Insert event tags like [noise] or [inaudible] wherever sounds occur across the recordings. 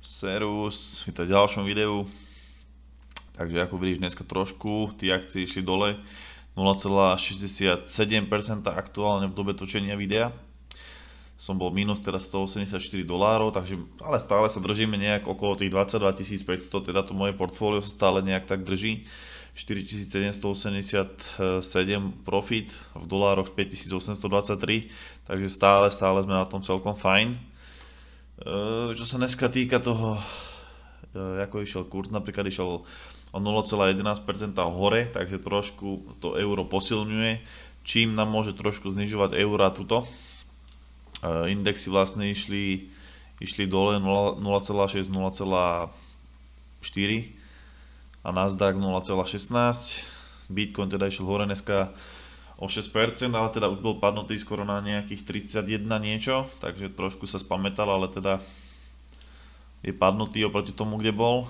Servus, vítaj v ďalšom videu. Takže ako vidíš dneska trošku, tie akcie išli dole 0,67% aktuálne v dobe točenia videa. Som bol minus teraz 184 dolárov, takže ale stále sa držíme nejak okolo tých 22 500, teda to moje portfólio sa stále nejak tak drží. 4787 profit, v dolároch 5823, takže stále, stále sme na tom celkom fajn. Eh, čo sa dneska týka toho, eh, ako išiel kurz, napríklad išiel o 0,11% hore, takže trošku to euro posilňuje, čím nám môže trošku znižovať eura tuto. Eh, indexy vlastne išli, išli dole 0,6-0,4 a Nasdaq 0,16. Bitcoin teda išiel hore dneska o 6%, ale teda už bol padnutý skoro na nejakých 31 niečo, takže trošku sa spametal, ale teda je padnutý oproti tomu, kde bol.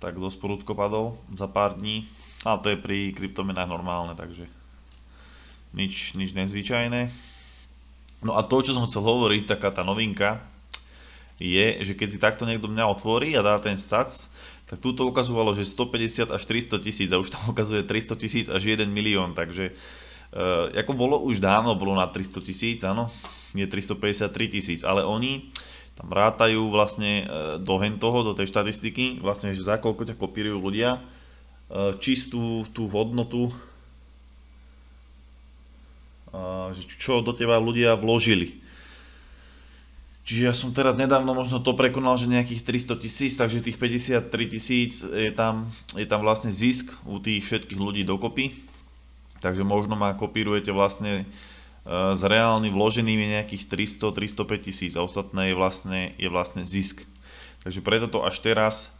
Tak dosť prudko padol za pár dní, ale to je pri kryptomenách normálne, takže nič, nič nezvyčajné. No a to, čo som chcel hovoriť, taká tá novinka, je, že keď si takto niekto mňa otvorí a dá ten stats, tak túto ukazovalo, že 150 až 300 tisíc a už tam [laughs] ukazuje 300 tisíc až 1 milión, takže Uh, ako bolo už dávno, bolo na 300 tisíc, áno, je 353 tisíc, ale oni tam rátajú vlastne uh, do hen toho, do tej štatistiky, vlastne, že za koľko ťa kopírujú ľudia, uh, čistú tú hodnotu, že čo do teba ľudia vložili. Čiže ja som teraz nedávno možno to prekonal, že nejakých 300 tisíc, takže tých 53 tisíc je tam, je tam vlastne zisk u tých všetkých ľudí dokopy. Takže možno ma kopírujete vlastne e, s reálnym vloženým nejakých 300-305 tisíc a ostatné je vlastne, je vlastne zisk. Takže preto to až teraz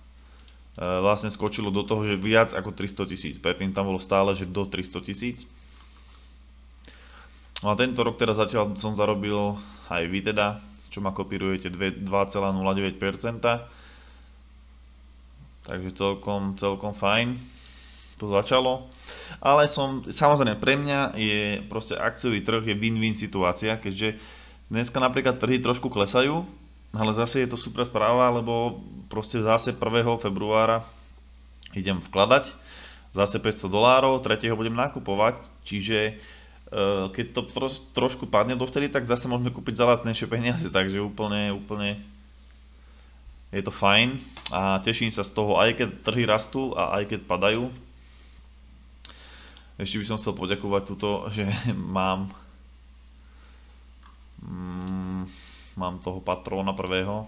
e, vlastne skočilo do toho, že viac ako 300 tisíc. Predtým tam bolo stále, že do 300 tisíc. No a tento rok teda zatiaľ som zarobil aj vy teda čo ma kopírujete 2,09%. Takže celkom, celkom fajn to začalo. Ale som, samozrejme pre mňa je proste akciový trh je win-win situácia, keďže dneska napríklad trhy trošku klesajú, ale zase je to super správa, lebo proste zase 1. februára idem vkladať, zase 500 dolárov, 3. budem nakupovať, čiže Eh, keď to tros, trošku padne dovtedy, tak zase môžeme kúpiť za lacnejšie peniaze, takže úplne, úplne je to fajn a teším sa z toho, aj keď trhy rastú a aj keď padajú. Ešte by som chcel poďakovať túto, že [laughs] mám mm, mám toho patróna prvého.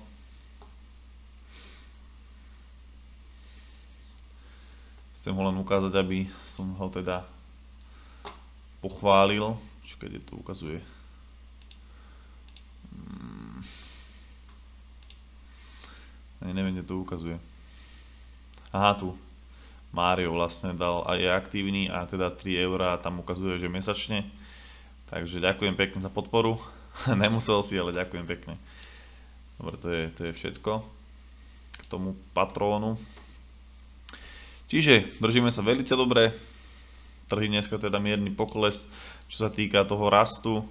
Chcem ho len ukázať, aby som ho teda pochválil. keď kde to ukazuje. Mm. Ani neviem, kde to ukazuje. Aha, tu. Mário vlastne dal a je aktívny a teda 3 eurá tam ukazuje, že mesačne. Takže ďakujem pekne za podporu. [laughs] Nemusel si, ale ďakujem pekne. Dobre, to je, to je všetko k tomu patrónu. Čiže držíme sa veľmi dobre, trhy dneska teda mierny pokles, čo sa týka toho rastu,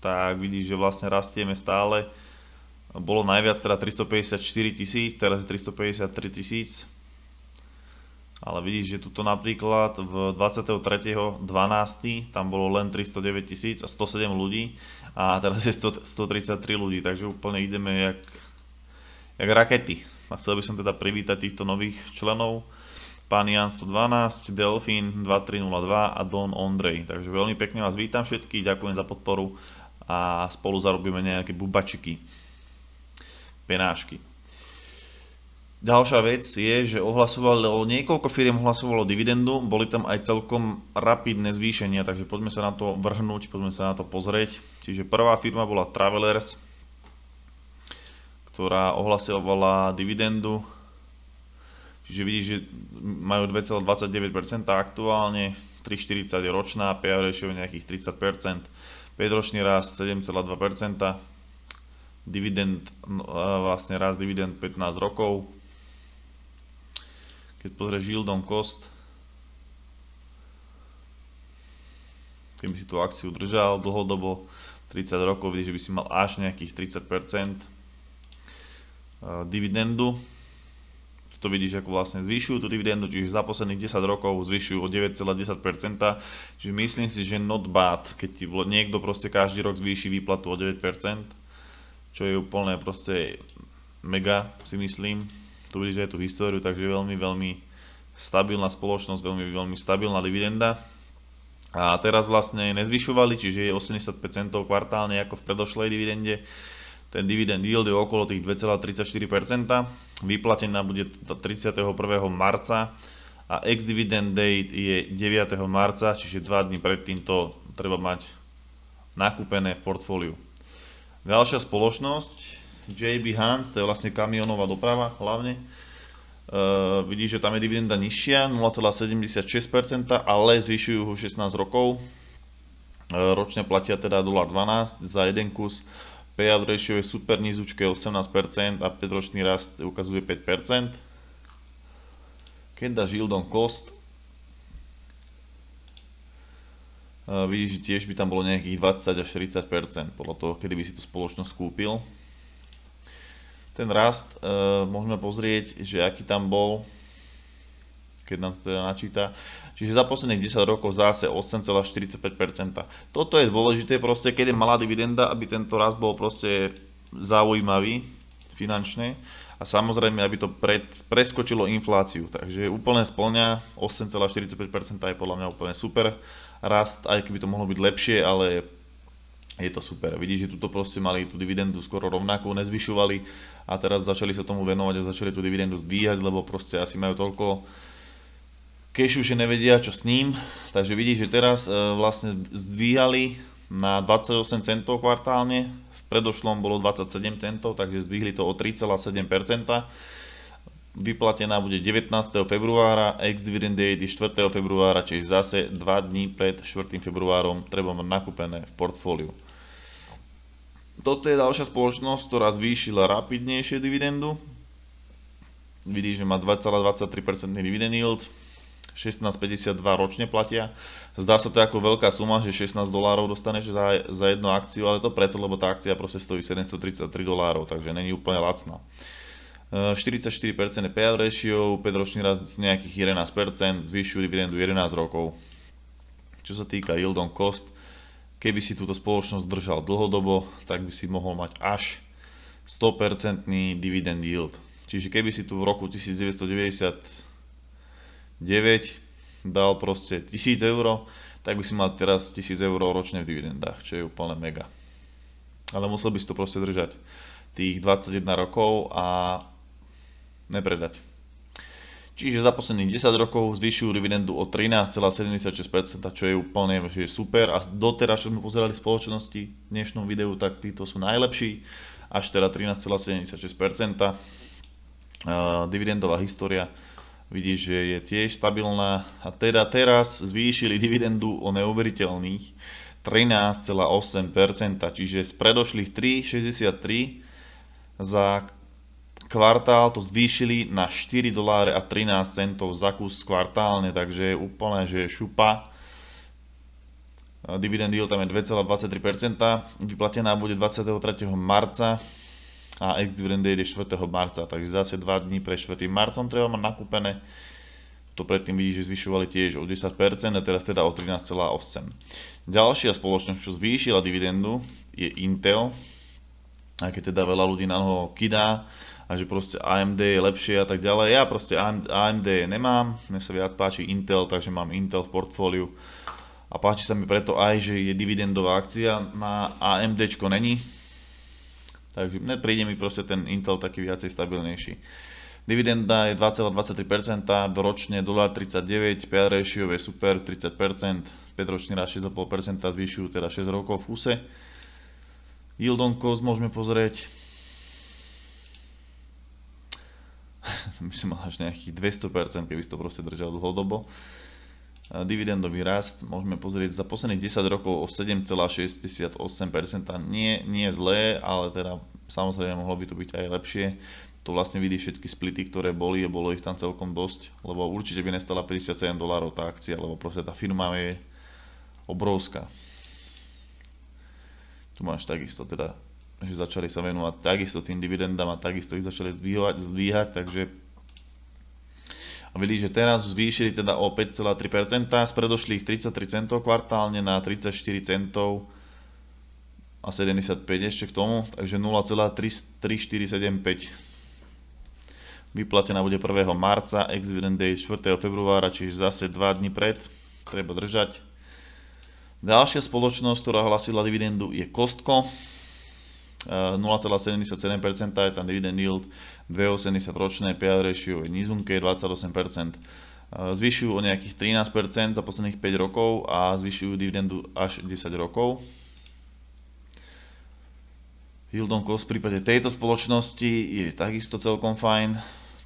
tak vidíš, že vlastne rastieme stále. Bolo najviac teda 354 tisíc, teraz je 353 tisíc. Ale vidíš, že tuto napríklad v 23.12. tam bolo len 309 tisíc a 107 ľudí a teraz je 133 ľudí, takže úplne ideme jak, jak rakety. A chcel by som teda privítať týchto nových členov pán Jan 112, Delfín 2302 a Don Ondrej. Takže veľmi pekne vás vítam všetkých, ďakujem za podporu a spolu zarobíme nejaké bubačiky, penášky. Ďalšia vec je, že ohlasovalo, niekoľko firiem ohlasovalo dividendu, boli tam aj celkom rapidné zvýšenia, takže poďme sa na to vrhnúť, poďme sa na to pozrieť. Čiže prvá firma bola Travelers, ktorá ohlasovala dividendu Čiže vidíš, že majú 2,29% aktuálne, 3,40 je ročná, PR ratio nejakých 30%, 5-ročný rast 7,2%, dividend, no, e, vlastne rast dividend 15 rokov. Keď pozrieš Yieldon Cost, keby si tú akciu držal dlhodobo 30 rokov, vidíš, že by si mal až nejakých 30% e, dividendu to vidíš, ako vlastne zvyšujú tú dividendu, čiže za posledných 10 rokov zvyšujú o 9,10%, čiže myslím si, že not bad, keď ti niekto proste každý rok zvýši výplatu o 9%, čo je úplne proste mega, si myslím. Tu vidíš aj tú históriu, takže veľmi, veľmi stabilná spoločnosť, veľmi, veľmi stabilná dividenda. A teraz vlastne nezvyšovali, čiže je 85 centov kvartálne ako v predošlej dividende. Ten dividend yield je okolo tých 2,34%. Vyplatená bude 31. marca a ex-dividend date je 9. marca, čiže 2 dní predtým to treba mať nakúpené v portfóliu. Ďalšia spoločnosť, JB Hunt, to je vlastne kamionová doprava hlavne. Uh, vidí, že tam je dividenda nižšia, 0,76%, ale zvyšujú ho 16 rokov. Uh, ročne platia teda $1,12 za jeden kus payout ratio je super nízučké 18% a 5-ročný rast ukazuje 5%. Keď dá yield on cost, vidíš, že tiež by tam bolo nejakých 20 až 40% podľa toho, kedy by si tú spoločnosť kúpil. Ten rast e, môžeme pozrieť, že aký tam bol keď nám to teda načíta. Čiže za posledných 10 rokov zase 8,45%. Toto je dôležité proste, keď je malá dividenda, aby tento rast bol proste zaujímavý finančne a samozrejme, aby to pred, preskočilo infláciu. Takže úplne splňa, 8,45% je podľa mňa úplne super rast, aj keby to mohlo byť lepšie, ale je to super. Vidíš, že tuto proste mali tú dividendu skoro rovnakú, nezvyšovali a teraz začali sa tomu venovať a začali tú dividendu zdvíhať, lebo proste asi majú toľko Keš už nevedia, čo s ním, takže vidíš, že teraz e, vlastne zdvíhali na 28 centov kvartálne, v predošlom bolo 27 centov, takže zdvihli to o 3,7%. Vyplatená bude 19. februára, ex-dividend date 4. februára, čiže zase 2 dní pred 4. februárom treba mať nakúpené v portfóliu. Toto je ďalšia spoločnosť, ktorá zvýšila rapidnejšie dividendu. Vidíš, že má 2,23% dividend yield, 16,52 ročne platia. Zdá sa to ako veľká suma, že 16 dolárov dostaneš za, za jednu akciu, ale to preto, lebo tá akcia proste stojí 733 dolárov, takže není úplne lacná. 44% e, payout ratio, 5-ročný rast nejakých 11%, zvyšujú dividendu 11 rokov. Čo sa týka yield on cost, keby si túto spoločnosť držal dlhodobo, tak by si mohol mať až 100% dividend yield. Čiže keby si tu v roku 1990 9, dal proste 1000 eur, tak by si mal teraz 1000 eur ročne v dividendách, čo je úplne mega. Ale musel by si to proste držať tých 21 rokov a nepredať. Čiže za posledných 10 rokov zvýšujú dividendu o 13,76%, čo je úplne že je super. A doteraz, čo sme pozerali v spoločnosti v dnešnom videu, tak títo sú najlepší. Až teda 13,76%. Uh, ehm, dividendová história Vidíš, že je tiež stabilná. A teda teraz zvýšili dividendu o neuveriteľných 13,8%, čiže z predošlých 3,63 za kvartál to zvýšili na 4 doláre a 13 centov za kus kvartálne, takže je úplne, že je šupa. Dividend yield tam je 2,23%, vyplatená bude 23. marca a ex-dividend 4. marca, takže zase 2 dní pre 4. marcom treba mať nakúpené. To predtým vidíš, že zvyšovali tiež o 10% a teraz teda o 13,8%. Ďalšia spoločnosť, čo zvýšila dividendu, je Intel. Aj keď teda veľa ľudí na noho kidá a že proste AMD je lepšie a tak ďalej. Ja proste AMD nemám, mne sa viac páči Intel, takže mám Intel v portfóliu. A páči sa mi preto aj, že je dividendová akcia, na AMD není, Takže príde mi proste ten Intel taký viacej stabilnejší. Dividenda je 2,23%, ročne 1,39, PR ratio je super 30%, 5-ročný rast 6,5% zvyšujú teda 6 rokov v úse. Yield on cost môžeme pozrieť. Myslím, [laughs] mal až nejakých 200%, keby si to proste držal dlhodobo dividendový rast môžeme pozrieť za posledných 10 rokov o 7,68%. Nie, nie zlé, ale teda samozrejme mohlo by to byť aj lepšie. To vlastne vidí všetky splity, ktoré boli a bolo ich tam celkom dosť, lebo určite by nestala 57 dolárov tá akcia, lebo proste tá firma je obrovská. Tu máš takisto teda, že začali sa venovať takisto tým dividendám a takisto ich začali zdvíhať, zdvíhať takže vidí, že teraz zvýšili teda o 5,3% z predošlých 33 centov kvartálne na 34 centov a 75 ešte k tomu, takže 0,3475. Vyplatená bude 1. marca, ex-dividend day 4. februára, čiže zase 2 dní pred, treba držať. Ďalšia spoločnosť, ktorá hlasila dividendu je Kostko. 0,77% je tam dividend yield, 2,80 ročné, PR ratio je nízunké, 28%. Eh, zvyšujú o nejakých 13% za posledných 5 rokov a zvyšujú dividendu až 10 rokov. Yield on cost v prípade tejto spoločnosti je takisto celkom fajn.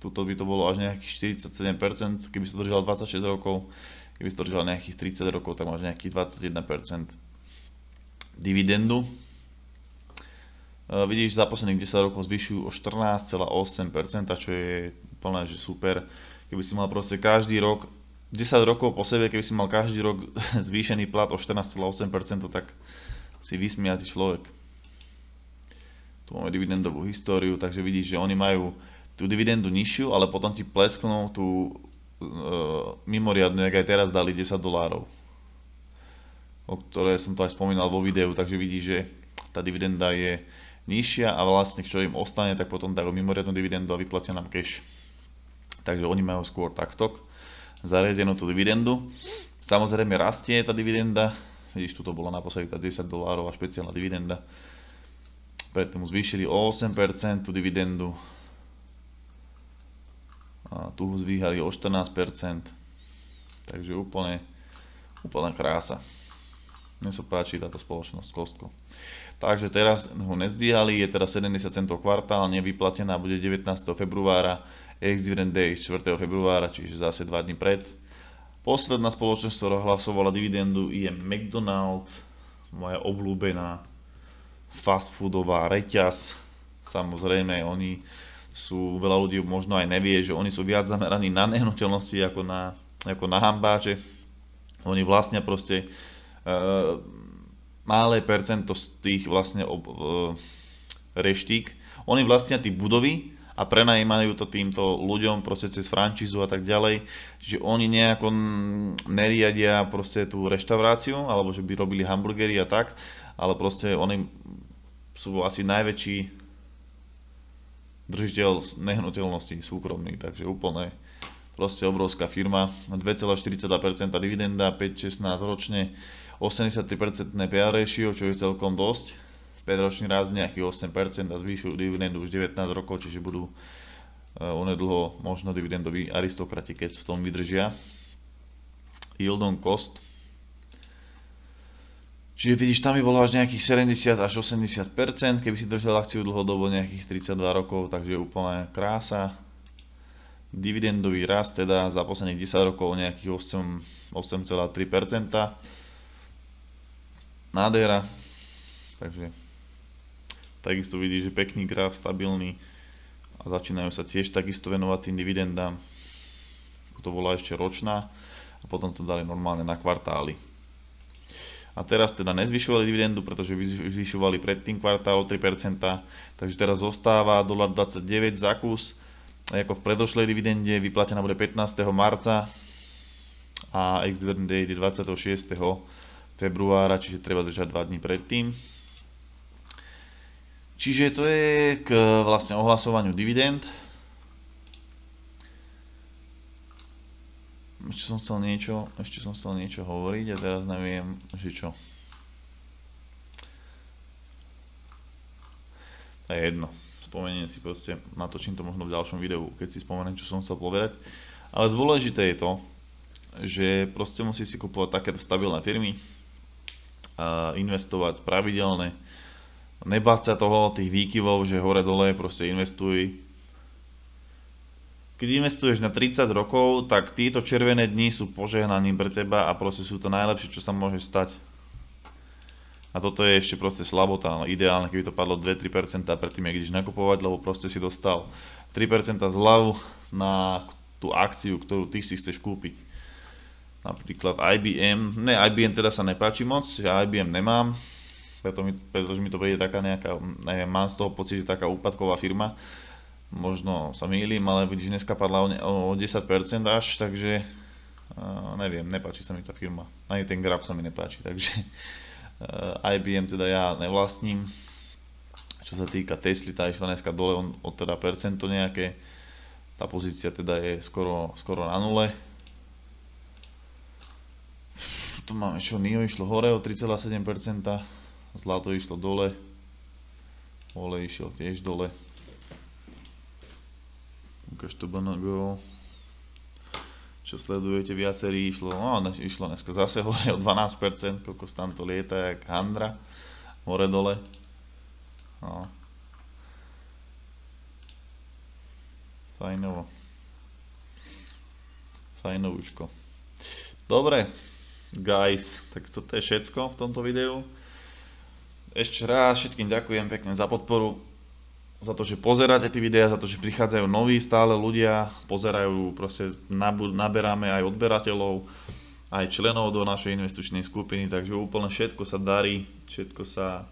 Tuto by to bolo až nejakých 47%, keby sa držal 26 rokov. Keby sa to nejakých 30 rokov, tak máš nejakých 21% dividendu. Eh, vidíš, za posledných 10 rokov zvyšujú o 14,8%, čo je plné, že super. Keby si mal proste každý rok, 10 rokov po sebe, keby si mal každý rok [laughs] zvýšený plat o 14,8%, tak si vysmiatý človek. Tu máme dividendovú históriu, takže vidíš, že oni majú tú dividendu nižšiu, ale potom ti plesknú tú e, mimoriadnu, jak aj teraz dali 10 dolárov. O ktoré som to aj spomínal vo videu, takže vidíš, že tá dividenda je nižšia a vlastne čo im ostane, tak potom dajú mimoriadnu dividendu a vyplatia nám cash. Takže oni majú skôr takto zariadenú tú dividendu. Samozrejme rastie tá dividenda, vidíš, tu to bola naposledy tá 10 dolárov špeciálna dividenda. Predtým mu zvýšili o 8% tú dividendu. A tu ho zvýhali o 14%. Takže úplne, úplne krása. Mne sa páči táto spoločnosť Kostko. Takže teraz ho nezdvíhali, je teda 70 centov kvartál, nevyplatená, bude 19. februára, ex-dividend day 4. februára, čiže zase 2 dní pred. Posledná spoločnosť, ktorá hlasovala dividendu je McDonald, moja obľúbená fast foodová reťaz. Samozrejme, oni sú, veľa ľudí možno aj nevie, že oni sú viac zameraní na nehnuteľnosti ako na, ako na hambáče. Oni vlastne proste uh, malé percento z tých vlastne ob, e, reštík, oni vlastnia tí budovy a prenajímajú to týmto ľuďom proste cez francízu a tak ďalej. Čiže oni nejako neriadia proste tú reštauráciu, alebo že by robili hamburgery a tak, ale proste oni sú asi najväčší držiteľ nehnuteľnosti súkromný, takže úplne proste obrovská firma, 2,42% dividenda, 5-16 ročne, 83% PR ratio, čo je celkom dosť. 5-ročný rast nejakých 8% a zvýšujú dividendu už 19 rokov, čiže budú e, onedlho možno dividendoví aristokrati, keď v tom vydržia. Yield on cost. Čiže vidíš, tam by bolo až nejakých 70 až 80%, keby si držal akciu dlhodobo nejakých 32 rokov, takže úplne krása. Dividendový rast teda za posledných 10 rokov nejakých 8,3% nádhera. Takže takisto vidí že pekný graf, stabilný a začínajú sa tiež takisto venovať tým dividendám. To bola ešte ročná a potom to dali normálne na kvartály. A teraz teda nezvyšovali dividendu, pretože zvyšovali predtým kvartál o 3%, takže teraz zostáva $29 za kus. A ako v predošlej dividende vyplatená bude 15. marca a ex-dividend je 26 februára, čiže treba držať 2 dní predtým. Čiže to je k vlastne ohlasovaniu dividend. Ešte som chcel niečo, ešte som chcel niečo hovoriť a teraz neviem, že čo. To je jedno. Spomeniem si proste, natočím to možno v ďalšom videu, keď si spomeniem, čo som chcel povedať. Ale dôležité je to, že proste musí si kupovať takéto stabilné firmy, investovať pravidelne. Nebáť sa toho, tých výkyvov, že hore-dole proste investuj. Keď investuješ na 30 rokov, tak tieto červené dni sú požehnaní pre teba a proste sú to najlepšie, čo sa môže stať. A toto je ešte proste slabota, no ideálne, keby to padlo 2-3% predtým, ak ideš nakupovať, lebo proste si dostal 3% zľavu na tú akciu, ktorú ty si chceš kúpiť napríklad IBM, ne, IBM teda sa nepáči moc, ja IBM nemám, preto mi, pretože mi to bude taká nejaká, neviem, mám z toho pocit, že taká úpadková firma, možno sa mýlim, ale vidíš, dneska padla o, ne, o 10% až, takže uh, neviem, nepáči sa mi tá firma, ani ten graf sa mi nepáči, takže uh, IBM teda ja nevlastním, čo sa týka Tesly, tá išla dneska dole o, o teda percento nejaké, tá pozícia teda je skoro, skoro na nule, potom máme čo, NIO išlo hore o 3,7%, zlato išlo dole, olej išiel tiež dole. Ukáž to BNGO. Čo sledujete, viacerí išlo, no išlo dneska zase hore o 12%, koľko tam to lieta jak handra, hore dole. No. Fajnovo. Fajnovúčko. Dobre, guys, tak toto je všetko v tomto videu. Ešte raz všetkým ďakujem pekne za podporu, za to, že pozeráte tie videá, za to, že prichádzajú noví stále ľudia, pozerajú, proste naberáme aj odberateľov, aj členov do našej investičnej skupiny, takže úplne všetko sa darí, všetko sa,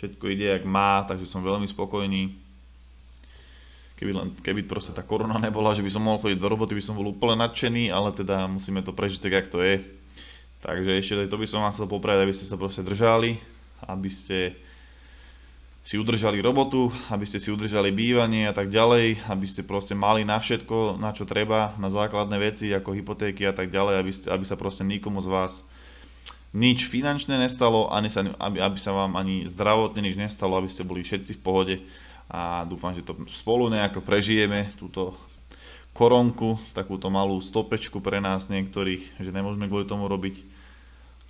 všetko ide, jak má, takže som veľmi spokojný keby, len, keby proste tá korona nebola, že by som mohol chodiť do roboty, by som bol úplne nadšený, ale teda musíme to prežiť tak, jak to je. Takže ešte to by som vám chcel popraviť, aby ste sa proste držali, aby ste si udržali robotu, aby ste si udržali bývanie a tak ďalej, aby ste proste mali na všetko, na čo treba, na základné veci ako hypotéky a tak ďalej, aby, ste, aby sa proste nikomu z vás nič finančné nestalo, ani sa, aby, aby sa vám ani zdravotne nič nestalo, aby ste boli všetci v pohode a dúfam, že to spolu nejako prežijeme, túto koronku, takúto malú stopečku pre nás niektorých, že nemôžeme kvôli tomu robiť,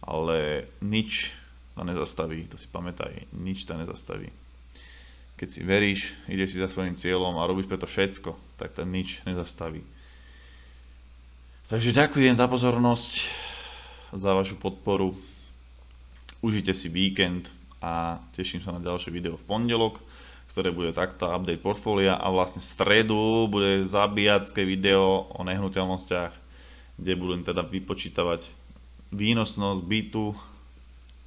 ale nič to nezastaví, to si pamätaj, nič to nezastaví. Keď si veríš, ide si za svojím cieľom a robíš preto všetko, tak to nič nezastaví. Takže ďakujem za pozornosť, za vašu podporu. Užite si víkend a teším sa na ďalšie video v pondelok ktoré bude takto update portfólia a vlastne stredu bude zabijacké video o nehnuteľnostiach, kde budem teda vypočítavať výnosnosť bytu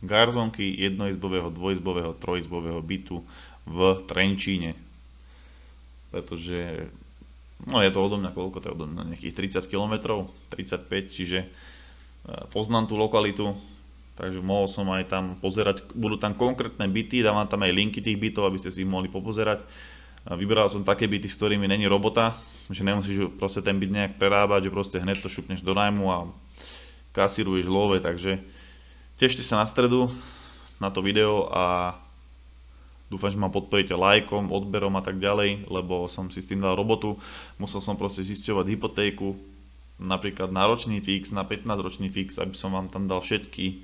garzonky jednoizbového, dvojizbového, trojizbového bytu v Trenčíne. Pretože no je to odo mňa koľko, to je odo mňa nejakých 30 km, 35, čiže e, poznám tú lokalitu, Takže mohol som aj tam pozerať, budú tam konkrétne byty, dávam tam aj linky tých bytov, aby ste si ich mohli popozerať. Vybral som také byty, s ktorými není robota, že nemusíš proste ten byt nejak prerábať, že proste hneď to šupneš do najmu a kasíruješ love, takže tešte sa na stredu, na to video a dúfam, že ma podporíte lajkom, odberom a tak ďalej, lebo som si s tým dal robotu, musel som proste zisťovať hypotéku, napríklad na ročný fix, na 15 ročný fix, aby som vám tam dal všetky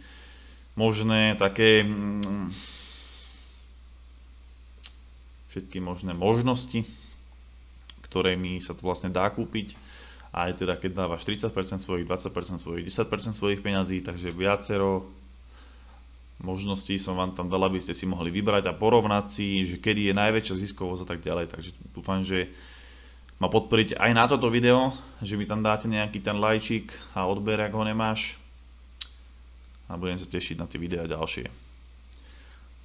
možné také mm, všetky možné možnosti, ktoré mi sa tu vlastne dá kúpiť. Aj teda keď dávaš 30% svojich, 20% svojich, 10% svojich peňazí, takže viacero možností som vám tam dala, aby ste si mohli vybrať a porovnať si, že kedy je najväčšia ziskovosť a tak ďalej. Takže dúfam, že ma podporíte aj na toto video, že mi tam dáte nejaký ten lajčík a odber, ak ho nemáš a budem sa tešiť na tie videá ďalšie.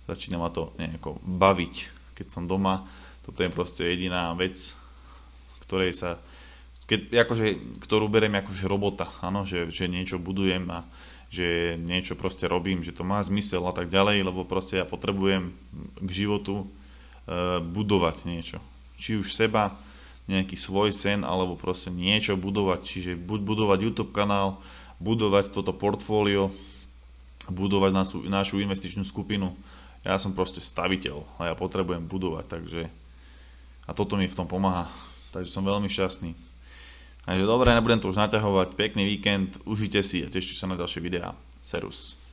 Začína ma to nejako baviť, keď som doma. Toto je proste jediná vec, ktorej sa, keď, akože, ktorú berem akože robota, ano, že, že niečo budujem a že niečo proste robím, že to má zmysel a tak ďalej, lebo proste ja potrebujem k životu e, budovať niečo. Či už seba, nejaký svoj sen, alebo proste niečo budovať. Čiže buď budovať YouTube kanál, budovať toto portfólio, budovať našu, našu investičnú skupinu. Ja som proste staviteľ a ja potrebujem budovať, takže a toto mi v tom pomáha. Takže som veľmi šťastný. Takže dobre, nebudem to už naťahovať. Pekný víkend, užite si a tešte sa na ďalšie videá. Serus.